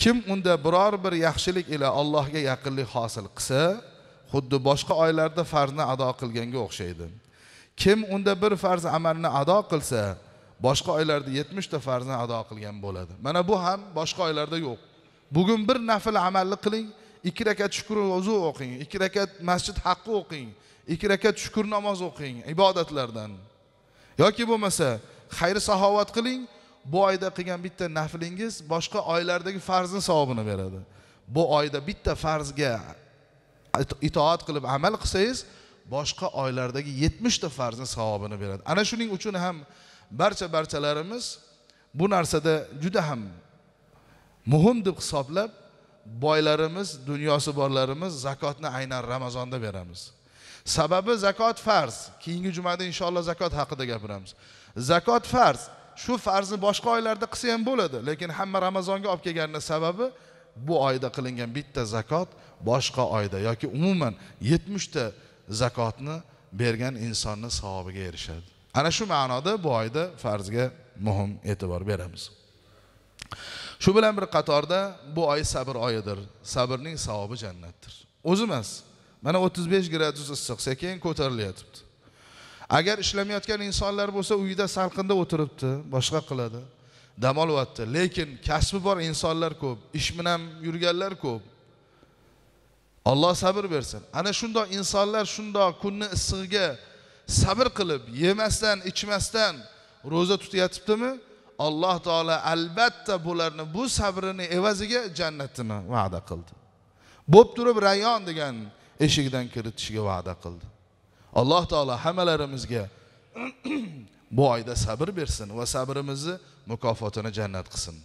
kim unda biror bir yaxshilik ila allohga yaqinlik hosil qilsa xuddi boshqa oylarda farzni ado qilganga o'xshaydi kim unda bir farz amalni ado qilsa boshqa oylarda yetmishta farzni ado qilgan bo'ladi mana bu ham boshqa oylarda yo'q bugun bir nafl amalni qiling ikki rakat shukur ozu o'qing ikki rakat masjid haqqi o'qing ikki rakat shukur namoz o'qing ibodatlardan yoki bo'lmasa xayr saxovat qiling bu oyda qilgan bitta naflingiz boshqa oylardagi farzni savobini beradi bu oyda bitta farzga itoat qilib amal qilsangiz boshqa oylardagi yetmishta farzni savobini beradi ana shuning uchun ham barcha barchalarimiz bu narsada juda ham muhim deb hisoblab boylarimiz dunyosi borlarimiz zakotni aynan ramazonda beramiz sababi zakot farz keyingi jumada inshaalloh zakot haqida gapiramiz zakot farz shu farzni boshqa oylarda qilsa ham bo'ladi lekin hamma ramazonga olib kelganini sababi bu oyda qilingan bitta zakot boshqa oyda yoki umuman yetmishta zakotni bergan insonni savobiga erishadi ana shu ma'noda bu oyda farzga muhim e'tibor beramiz shu bilan bir qatorda bu oy sabr oyidir sabrning savobi jannatdir o'zi emas mana o'ttiz besh gradus issiq sekin ko'tarilyotibdi agar ishlamayotgan insonlar bo'lsa uyida salqinda o'tiribdi boshqa qiladi dam olyapti lekin kasbi bor insonlar ko'p ish bilan yurganlar ko'p alloh sabr bersin ana shundoq insonlar shundoq kunni issig'iga sabr qilib yemasdan ichmasdan ro'za tutayotibdimi alloh taolo albatta bularni bu sabrini evaziga jannatini va'da qildi bo'p turib rayon degan eshikdan kiritishiga va'da qildi alloh taolo hammalarimizga bu oyda sabr bersin va sabrimizni mukofotini jannat qilsin